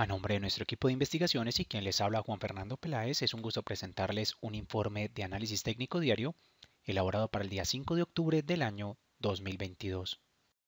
A nombre de nuestro equipo de investigaciones y quien les habla Juan Fernando Peláez, es un gusto presentarles un informe de análisis técnico diario elaborado para el día 5 de octubre del año 2022.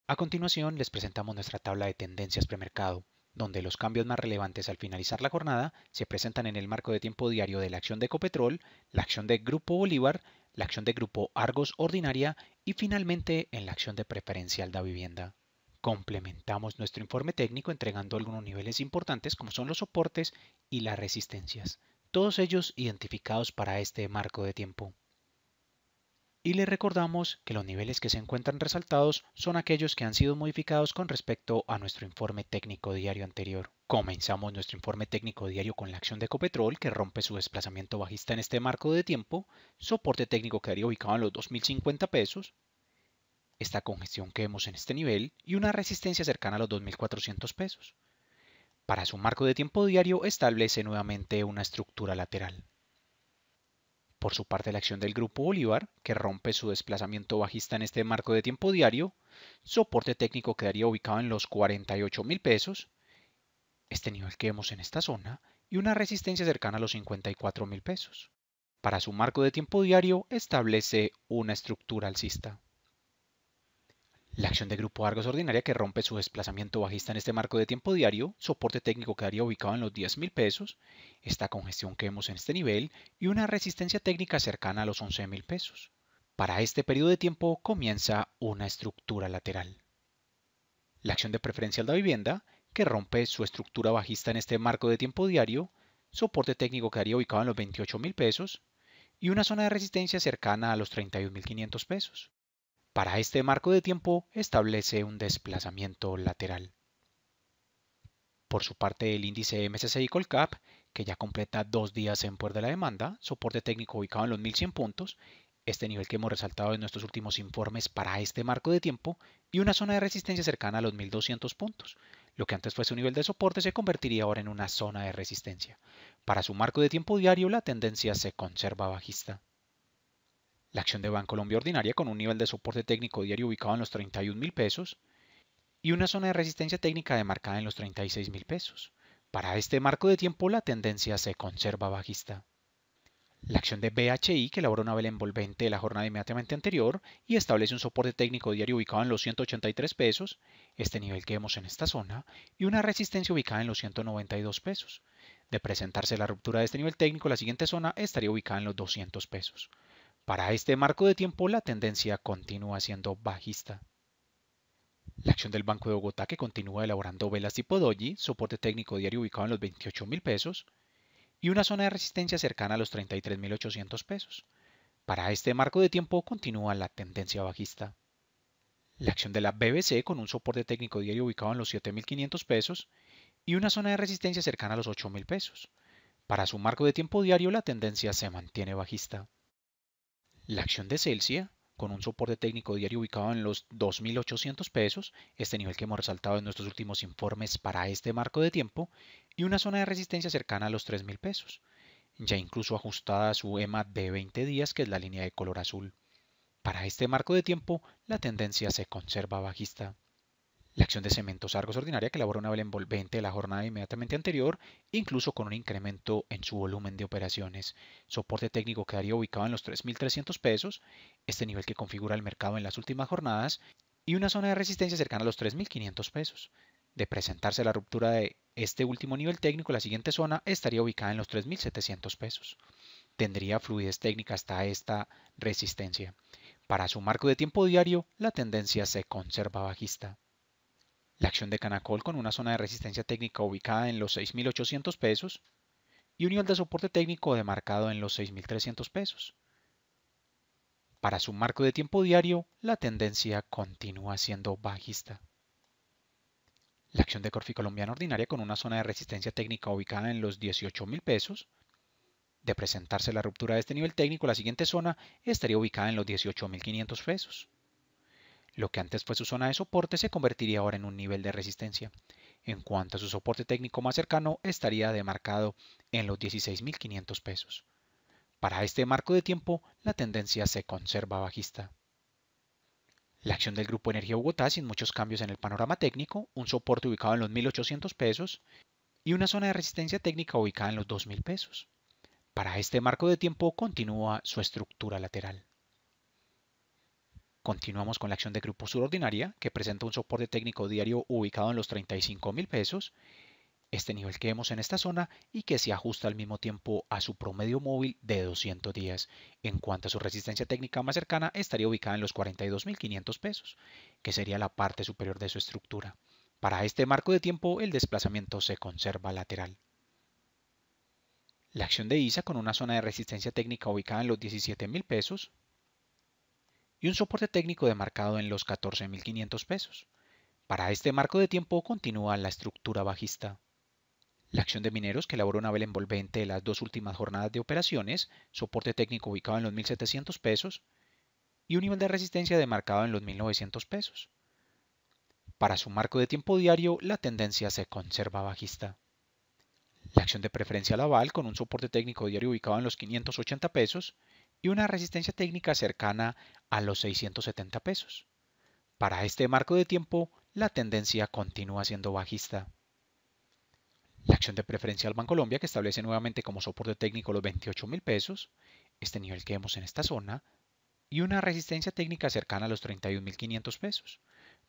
A continuación les presentamos nuestra tabla de tendencias premercado, donde los cambios más relevantes al finalizar la jornada se presentan en el marco de tiempo diario de la acción de Ecopetrol, la acción de Grupo Bolívar, la acción de Grupo Argos Ordinaria y finalmente en la acción de Preferencial da Vivienda. Complementamos nuestro informe técnico entregando algunos niveles importantes como son los soportes y las resistencias, todos ellos identificados para este marco de tiempo. Y le recordamos que los niveles que se encuentran resaltados son aquellos que han sido modificados con respecto a nuestro informe técnico diario anterior. Comenzamos nuestro informe técnico diario con la acción de copetrol que rompe su desplazamiento bajista en este marco de tiempo, soporte técnico que quedaría ubicado en los 2.050 pesos, esta congestión que vemos en este nivel y una resistencia cercana a los 2.400 pesos. Para su marco de tiempo diario establece nuevamente una estructura lateral. Por su parte, la acción del grupo Bolívar, que rompe su desplazamiento bajista en este marco de tiempo diario, soporte técnico quedaría ubicado en los 48,000 pesos, este nivel que vemos en esta zona, y una resistencia cercana a los 54,000 pesos. Para su marco de tiempo diario establece una estructura alcista. La acción de grupo Argos ordinaria que rompe su desplazamiento bajista en este marco de tiempo diario, soporte técnico quedaría ubicado en los $10,000 mil pesos, esta congestión que vemos en este nivel y una resistencia técnica cercana a los $11,000 pesos. Para este periodo de tiempo comienza una estructura lateral. La acción de preferencial de vivienda, que rompe su estructura bajista en este marco de tiempo diario, soporte técnico quedaría ubicado en los $28,000 mil pesos y una zona de resistencia cercana a los 31.500 pesos. Para este marco de tiempo establece un desplazamiento lateral. Por su parte, el índice MSCI Cap, que ya completa dos días en puerta de la demanda, soporte técnico ubicado en los 1100 puntos, este nivel que hemos resaltado en nuestros últimos informes para este marco de tiempo, y una zona de resistencia cercana a los 1200 puntos. Lo que antes fue su nivel de soporte se convertiría ahora en una zona de resistencia. Para su marco de tiempo diario, la tendencia se conserva bajista la acción de Bancolombia ordinaria con un nivel de soporte técnico diario ubicado en los 31,000 pesos y una zona de resistencia técnica demarcada en los 36,000 pesos. Para este marco de tiempo la tendencia se conserva bajista. La acción de BHI que elaboró una vela envolvente de la jornada inmediatamente anterior y establece un soporte técnico diario ubicado en los 183 pesos, este nivel que vemos en esta zona, y una resistencia ubicada en los 192 pesos. De presentarse la ruptura de este nivel técnico, la siguiente zona estaría ubicada en los 200 pesos. Para este marco de tiempo la tendencia continúa siendo bajista. La acción del Banco de Bogotá que continúa elaborando velas tipo doji, soporte técnico diario ubicado en los 28 pesos y una zona de resistencia cercana a los 33.800 pesos. Para este marco de tiempo continúa la tendencia bajista. La acción de la BBC con un soporte técnico diario ubicado en los 7.500 pesos y una zona de resistencia cercana a los 8.000 pesos. Para su marco de tiempo diario la tendencia se mantiene bajista. La acción de Celsius con un soporte técnico diario ubicado en los 2.800 pesos, este nivel que hemos resaltado en nuestros últimos informes para este marco de tiempo, y una zona de resistencia cercana a los 3.000 pesos, ya incluso ajustada a su EMA de 20 días, que es la línea de color azul. Para este marco de tiempo, la tendencia se conserva bajista la acción de cementos Argos ordinaria que elabora una vela envolvente de la jornada inmediatamente anterior, incluso con un incremento en su volumen de operaciones. Soporte técnico quedaría ubicado en los 3.300 pesos, este nivel que configura el mercado en las últimas jornadas, y una zona de resistencia cercana a los 3.500 pesos. De presentarse la ruptura de este último nivel técnico, la siguiente zona estaría ubicada en los 3.700 pesos. Tendría fluidez técnica hasta esta resistencia. Para su marco de tiempo diario, la tendencia se conserva bajista la acción de Canacol con una zona de resistencia técnica ubicada en los 6.800 pesos y un nivel de soporte técnico demarcado en los 6.300 pesos. Para su marco de tiempo diario, la tendencia continúa siendo bajista. La acción de Corfi Colombiana Ordinaria con una zona de resistencia técnica ubicada en los 18.000 pesos. De presentarse la ruptura de este nivel técnico, la siguiente zona estaría ubicada en los 18.500 pesos. Lo que antes fue su zona de soporte se convertiría ahora en un nivel de resistencia. En cuanto a su soporte técnico más cercano, estaría demarcado en los 16.500 pesos. Para este marco de tiempo, la tendencia se conserva bajista. La acción del Grupo Energía Bogotá, sin muchos cambios en el panorama técnico, un soporte ubicado en los 1.800 pesos y una zona de resistencia técnica ubicada en los 2.000 pesos. Para este marco de tiempo continúa su estructura lateral. Continuamos con la acción de grupo subordinaria, que presenta un soporte técnico diario ubicado en los 35 mil pesos, este nivel que vemos en esta zona y que se ajusta al mismo tiempo a su promedio móvil de 200 días. En cuanto a su resistencia técnica más cercana, estaría ubicada en los 42.500 pesos, que sería la parte superior de su estructura. Para este marco de tiempo, el desplazamiento se conserva lateral. La acción de ISA con una zona de resistencia técnica ubicada en los 17 mil pesos, y un soporte técnico demarcado en los 14.500 pesos. Para este marco de tiempo continúa la estructura bajista. La acción de mineros que elaboró una vela envolvente en las dos últimas jornadas de operaciones, soporte técnico ubicado en los 1.700 pesos y un nivel de resistencia demarcado en los 1.900 pesos. Para su marco de tiempo diario, la tendencia se conserva bajista. La acción de preferencia Laval con un soporte técnico diario ubicado en los 580 pesos y una resistencia técnica cercana a los 670 pesos. Para este marco de tiempo, la tendencia continúa siendo bajista. La acción de preferencia al Colombia, que establece nuevamente como soporte técnico los 28 mil pesos, este nivel que vemos en esta zona, y una resistencia técnica cercana a los 31.500 pesos.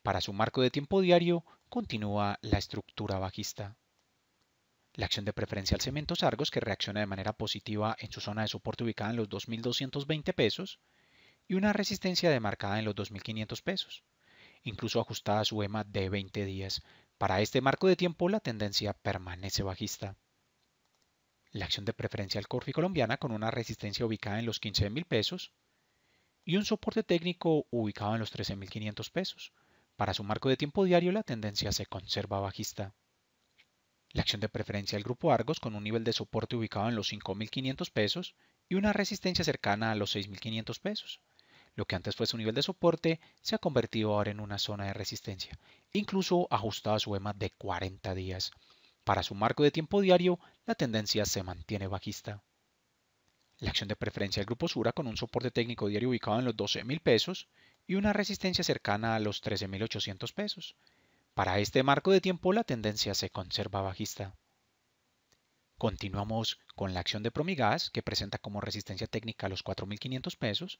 Para su marco de tiempo diario, continúa la estructura bajista. La acción de preferencia al Cementos Argos, que reacciona de manera positiva en su zona de soporte ubicada en los 2.220 pesos, y una resistencia demarcada en los 2.500 pesos, incluso ajustada a su EMA de 20 días. Para este marco de tiempo, la tendencia permanece bajista. La acción de preferencia al Corfi colombiana, con una resistencia ubicada en los 15.000 pesos, y un soporte técnico ubicado en los 13.500 pesos. Para su marco de tiempo diario, la tendencia se conserva bajista. La acción de preferencia del grupo Argos con un nivel de soporte ubicado en los 5.500 pesos y una resistencia cercana a los 6.500 pesos. Lo que antes fue su nivel de soporte se ha convertido ahora en una zona de resistencia, incluso ajustada a su EMA de 40 días. Para su marco de tiempo diario, la tendencia se mantiene bajista. La acción de preferencia del grupo Sura con un soporte técnico diario ubicado en los 12.000 pesos y una resistencia cercana a los 13.800 pesos. Para este marco de tiempo la tendencia se conserva bajista. Continuamos con la acción de Promigas, que presenta como resistencia técnica los 4.500 pesos.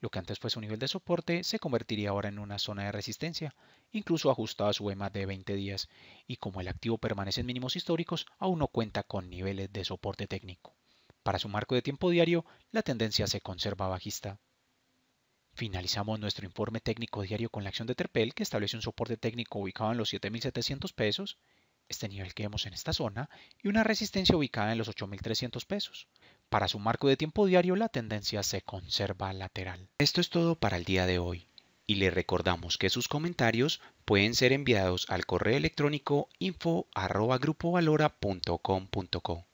Lo que antes fue su nivel de soporte se convertiría ahora en una zona de resistencia, incluso ajustado a su EMA de 20 días, y como el activo permanece en mínimos históricos, aún no cuenta con niveles de soporte técnico. Para su marco de tiempo diario, la tendencia se conserva bajista. Finalizamos nuestro informe técnico diario con la acción de Terpel que establece un soporte técnico ubicado en los 7.700 pesos, este nivel que vemos en esta zona, y una resistencia ubicada en los 8.300 pesos. Para su marco de tiempo diario la tendencia se conserva lateral. Esto es todo para el día de hoy y le recordamos que sus comentarios pueden ser enviados al correo electrónico info.grupovalora.com.co.